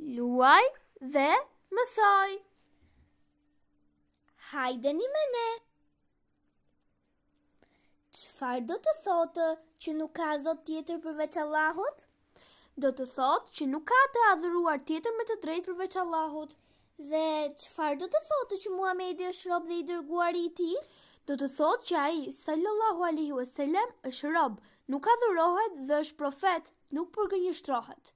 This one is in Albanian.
luaj dhe mësoj. Hajdeni me ne. Qfar do të thotë që nuk ka zot tjetër përveç Allahut? Do të thotë që nuk ka të adhuruar tjetër me të drejtë përveç Allahut. Dhe qfar do të thotë që Muhamedi është rob dhe i dërguar i ti? Do të thotë që ai sallallahu alaihi wasallam është rob, nuk adhurohet dhe është profet, nuk përgënjeshtrohet.